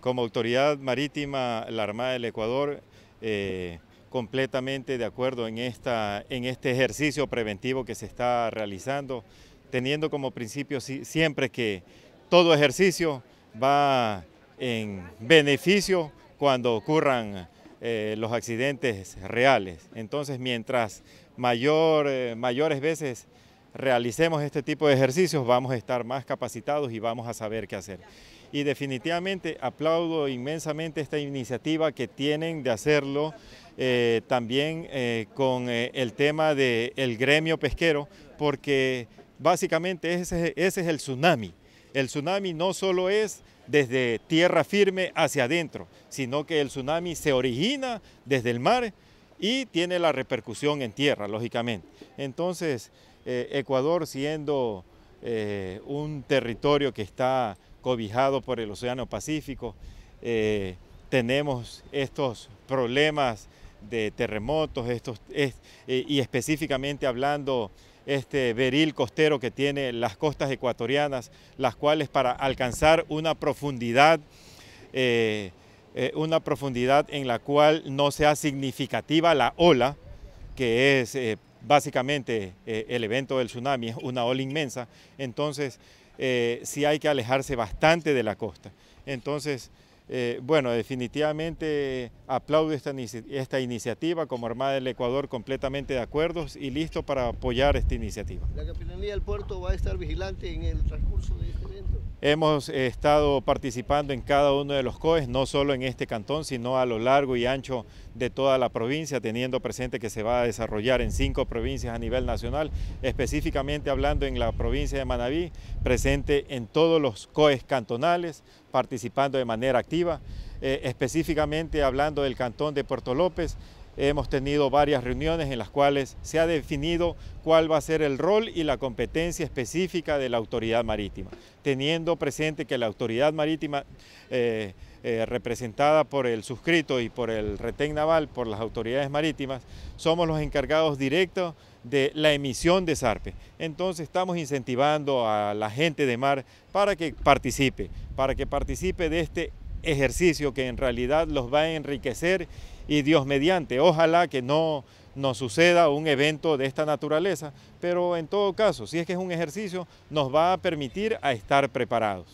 Como autoridad marítima, la Armada del Ecuador, eh, completamente de acuerdo en, esta, en este ejercicio preventivo que se está realizando, teniendo como principio siempre que todo ejercicio va en beneficio cuando ocurran eh, los accidentes reales. Entonces, mientras mayor, eh, mayores veces realicemos este tipo de ejercicios vamos a estar más capacitados y vamos a saber qué hacer. Y definitivamente aplaudo inmensamente esta iniciativa que tienen de hacerlo eh, también eh, con eh, el tema del gremio pesquero, porque básicamente ese, ese es el tsunami. El tsunami no solo es desde tierra firme hacia adentro, sino que el tsunami se origina desde el mar y tiene la repercusión en tierra, lógicamente. Entonces, eh, Ecuador siendo eh, un territorio que está cobijado por el Océano Pacífico, eh, tenemos estos problemas de terremotos, estos, y específicamente hablando este beril costero que tiene las costas ecuatorianas, las cuales para alcanzar una profundidad, una profundidad en la cual no sea significativa la ola, que es básicamente eh, el evento del tsunami, es una ola inmensa, entonces eh, sí hay que alejarse bastante de la costa. Entonces, eh, bueno, definitivamente aplaudo esta, esta, iniciativa como Armada del Ecuador completamente de acuerdo y listo para apoyar esta iniciativa. La Capitanía del Puerto va a estar vigilante en el transcurso de Hemos estado participando en cada uno de los COES, no solo en este cantón, sino a lo largo y ancho de toda la provincia, teniendo presente que se va a desarrollar en cinco provincias a nivel nacional, específicamente hablando en la provincia de Manabí, presente en todos los COES cantonales, participando de manera activa, eh, específicamente hablando del cantón de Puerto López, Hemos tenido varias reuniones en las cuales se ha definido cuál va a ser el rol y la competencia específica de la autoridad marítima, teniendo presente que la autoridad marítima eh, eh, representada por el suscrito y por el retén naval, por las autoridades marítimas, somos los encargados directos de la emisión de SARPE. Entonces estamos incentivando a la gente de mar para que participe, para que participe de este ejercicio que en realidad los va a enriquecer y Dios mediante, ojalá que no nos suceda un evento de esta naturaleza, pero en todo caso, si es que es un ejercicio, nos va a permitir a estar preparados.